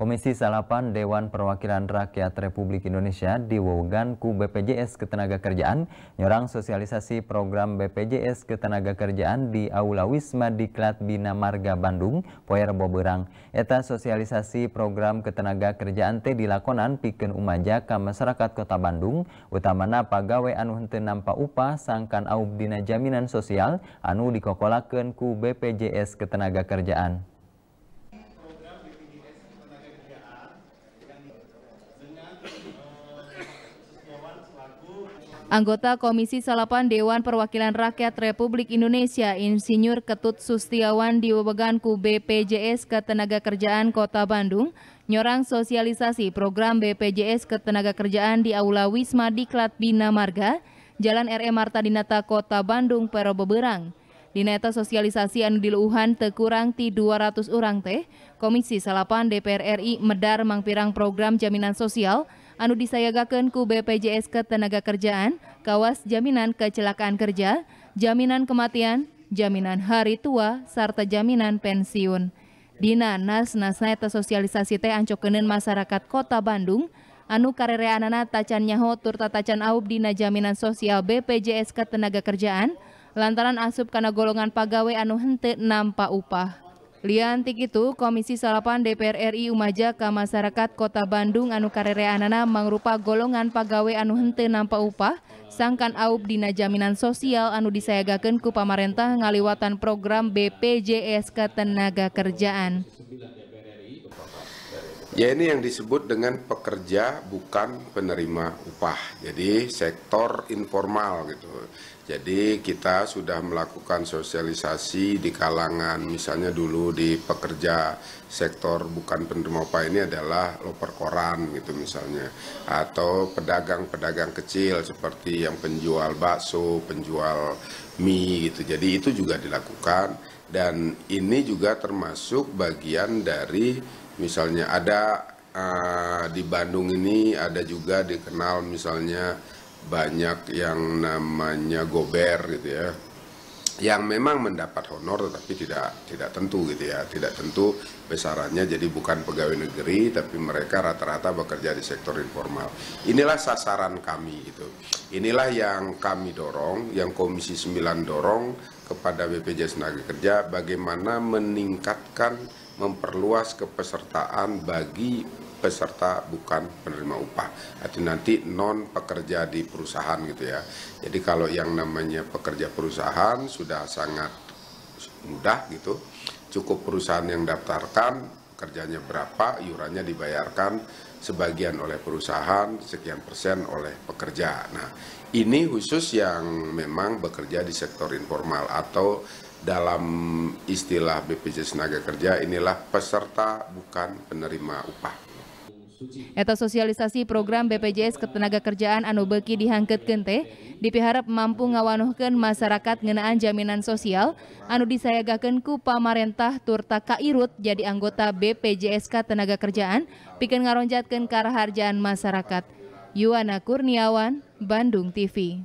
Komisi Salapan Dewan Perwakilan Rakyat Republik Indonesia di Weweganku BPJS Ketenagakerjaan nyorang sosialisasi program BPJS Ketenagakerjaan di Aula Wisma Diklat Bina Marga Bandung, Poyer Boberang. Eta sosialisasi program ketenagakerjaan teh dilakonan pikeun umaja ka masyarakat Kota Bandung, utamana pagawe anu henteu nampa upah sangkan aub jaminan sosial anu dikokolakeun ku BPJS Ketenagakerjaan. Anggota Komisi Salapan Dewan Perwakilan Rakyat Republik Indonesia Insinyur Ketut Sustiawan di BPJS Ketenagakerjaan Kota Bandung nyorang sosialisasi program BPJS Ketenagakerjaan di Aula Wisma Diklat Bina Marga, Jalan R.E. Marta Dinata Kota Bandung Perobeberang. beberang. Dineta sosialisasi anu diluuhan tekurang ti 200 orang teh, Komisi Salapan DPR RI medar mangpirang program jaminan sosial, anu disayagaken ku BPJS Ketenagakerjaan, Kawas Jaminan Kecelakaan Kerja, Jaminan Kematian, Jaminan Hari Tua, serta Jaminan Pensiun. Dina nas Nasnaeta sosialisasi teh Ancokenen masyarakat Kota Bandung anu karereanana tacan nyaho turta tatacan aub dina jaminan sosial BPJS Ketenagakerjaan lantaran asup kana golongan pegawai anu hente nampak upah. Liantik itu, Komisi Salapan DPR RI Umaja ke masyarakat Kota Bandung anu karere anana mangrupa golongan pegawai anu hente nampa upah, sangkan aup dina jaminan sosial anu disayagakan ku pamarentah ngaliwatan program BPJS Ketenaga Kerjaan. Ya ini yang disebut dengan pekerja bukan penerima upah. Jadi sektor informal gitu. Jadi kita sudah melakukan sosialisasi di kalangan misalnya dulu di pekerja sektor bukan penerima upah ini adalah loper koran gitu misalnya atau pedagang-pedagang kecil seperti yang penjual bakso, penjual mie gitu. Jadi itu juga dilakukan dan ini juga termasuk bagian dari misalnya ada uh, di Bandung ini ada juga dikenal misalnya banyak yang namanya gober gitu ya yang memang mendapat honor tetapi tidak tidak tentu gitu ya tidak tentu besarannya jadi bukan pegawai negeri tapi mereka rata-rata bekerja di sektor informal inilah sasaran kami itu inilah yang kami dorong yang komisi 9 dorong kepada BPJS tenaga kerja bagaimana meningkatkan memperluas kepesertaan bagi peserta bukan penerima upah atau nanti non pekerja di perusahaan gitu ya jadi kalau yang namanya pekerja perusahaan sudah sangat mudah gitu cukup perusahaan yang daftarkan kerjanya berapa iurannya dibayarkan sebagian oleh perusahaan sekian persen oleh pekerja nah ini khusus yang memang bekerja di sektor informal atau dalam istilah BPJS Tenaga Kerja inilah peserta bukan penerima upah. Eta sosialisasi program BPJS Ketenagakerjaan Kerjaan Anu Beki dihangket gente, dipiharap mampu ngawanuhkan masyarakat ngenaan jaminan sosial, anu disayagakan ku pamarentah turta kairut jadi anggota BPJSK Tenaga Kerjaan, pikan ngaronjatkan karaharjaan masyarakat. Yuwana Kurniawan, Bandung TV.